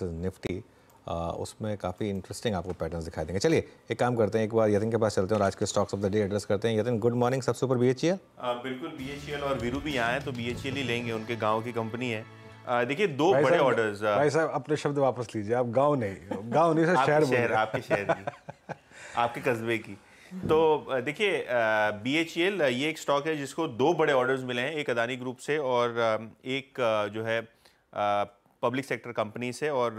senses Nifty उसमें काफ़ी interesting आपको पैटर्न्स दिखाई देंगे चलिए एक काम करते हैं एक बार यतिन के पास चलते हैं और आज के stocks of the day address करते हैं यतिन गुड मॉर्निंग सबसे ऊपर बी बिल्कुल बी e और वीरू भी यहाँ है तो बी e ही लेंगे उनके गाँव की कंपनी है देखिए दो बड़े ऑर्डर्स भाई साहब अपने शब्द वापस लीजिए आप गांव नहीं गांव नहीं सर शहर शहर आपके शहर की आपके कस्बे की तो देखिए बी एच e ये एक स्टॉक है जिसको दो बड़े ऑर्डर्स मिले हैं एक अदानी ग्रुप से और एक जो है पब्लिक सेक्टर कंपनी से और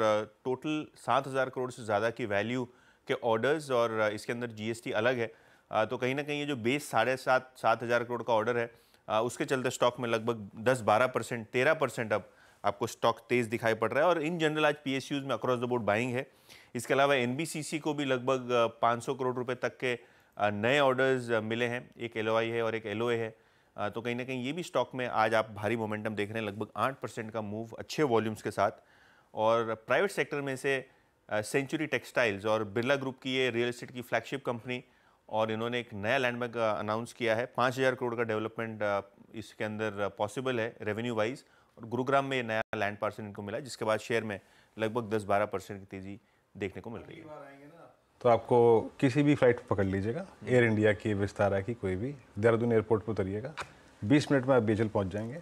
टोटल uh, सात हज़ार करोड़ से ज़्यादा की वैल्यू के ऑर्डर्स और uh, इसके अंदर जीएसटी अलग है uh, तो कहीं ना कहीं ये जो बेस साढ़े सात सात हज़ार करोड़ का ऑर्डर है उसके चलते स्टॉक में लगभग दस बारह परसेंट तेरह परसेंट अब आपको स्टॉक तेज़ दिखाई पड़ रहा है और इन जनरल आज पी में अक्रॉस द बोर्ड बाइंग है इसके अलावा एन को भी लगभग पाँच करोड़ रुपये तक के नए ऑर्डर्स मिले हैं एक एल है और एक एल है तो कहीं ना कहीं ये भी स्टॉक में आज आप भारी मोमेंटम देख रहे हैं लगभग आठ परसेंट का मूव अच्छे वॉल्यूम्स के साथ और प्राइवेट सेक्टर में से सेंचुरी टेक्सटाइल्स और बिरला ग्रुप की ये रियल इस्टेट की फ्लैगशिप कंपनी और इन्होंने एक नया लैंडमार्क अनाउंस किया है पाँच हज़ार करोड़ का डेवलपमेंट इसके अंदर पॉसिबल है रेवेन्यू वाइज और गुरुग्राम में नया लैंड पार्सल इनको मिला जिसके बाद शेयर में लगभग दस बारह परसेंट की तेज़ी देखने को मिल रही है तो आपको किसी भी फ्लाइट पकड़ लीजिएगा एयर इंडिया की विस्तारा की कोई भी देहरादून एयरपोर्ट पर उतरिएगा बीस मिनट में आप बी पहुंच जाएंगे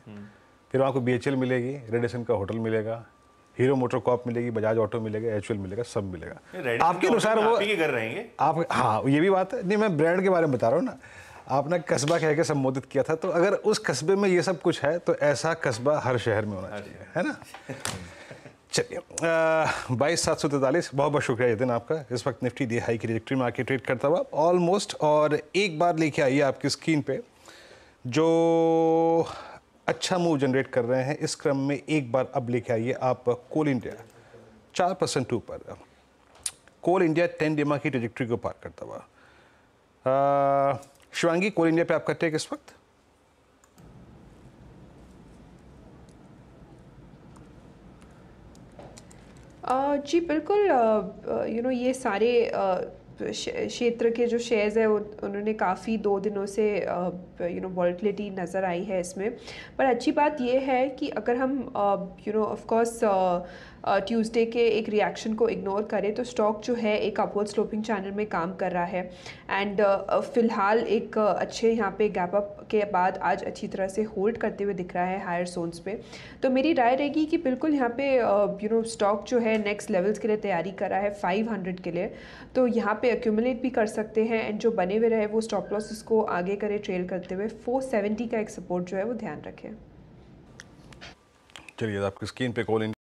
फिर वहाँ को बी मिलेगी रेडिसन का होटल मिलेगा हीरो मोटर कॉप मिलेगी बजाज ऑटो मिलेगा एच मिलेगा सब मिलेगा तो आपके अनुसार वो कर रहेंगे आप हाँ ये भी बात है नहीं मैं ब्रांड के बारे में बता रहा हूँ ना आपने कस्बा कह के संबोधित किया था तो अगर उस कस्बे में ये सब कुछ है तो ऐसा कस्बा हर शहर में होना चाहिए है ना चलिए बाईस सात सौ तैंतालीस बहुत बहुत शुक्रिया यदि दिन आपका इस वक्त निफ्टी दी हाई की रिजेक्ट्री मार्केट ट्रेड करता हुआ ऑलमोस्ट और एक बार लेके आइए आपकी स्क्रीन पे जो अच्छा मूव जनरेट कर रहे हैं इस क्रम में एक बार अब लेके आइए आप कोल इंडिया चार परसेंट ऊपर कोल इंडिया टेन डेमा की ट्रेजेक्ट्री को पार करता हुआ शिवांगी कोल इंडिया पे आपका टेक इस वक्त जी बिल्कुल यू नो ये सारे क्षेत्र के जो शेयर्स है उन्होंने काफ़ी दो दिनों से यू नो वॉल्टिलिटी नज़र आई है इसमें पर अच्छी बात यह है कि अगर हम यू नो ऑफकोर्स ट्यूसडे के एक रिएक्शन को इग्नोर करें तो स्टॉक जो है एक अपवर्ड स्लोपिंग चैनल में काम कर रहा है एंड फिलहाल एक अच्छे यहाँ पे गैप अप के बाद आज अच्छी तरह से होल्ड करते हुए दिख रहा है हायर जोन्स पे तो मेरी राय रहेगी कि बिल्कुल यहाँ पे यू नो स्टॉक जो है नेक्स्ट लेवल्स के लिए तैयारी कर रहा है फाइव के लिए तो यहाँ पर पे एक्यूमुलेट भी कर सकते हैं एंड जो बने हुए रहे वो स्टॉप लॉस उसको आगे करें ट्रेल करते हुए 470 का एक सपोर्ट जो है वो ध्यान रखें चलिए आपकी स्क्रीन पे कॉल इन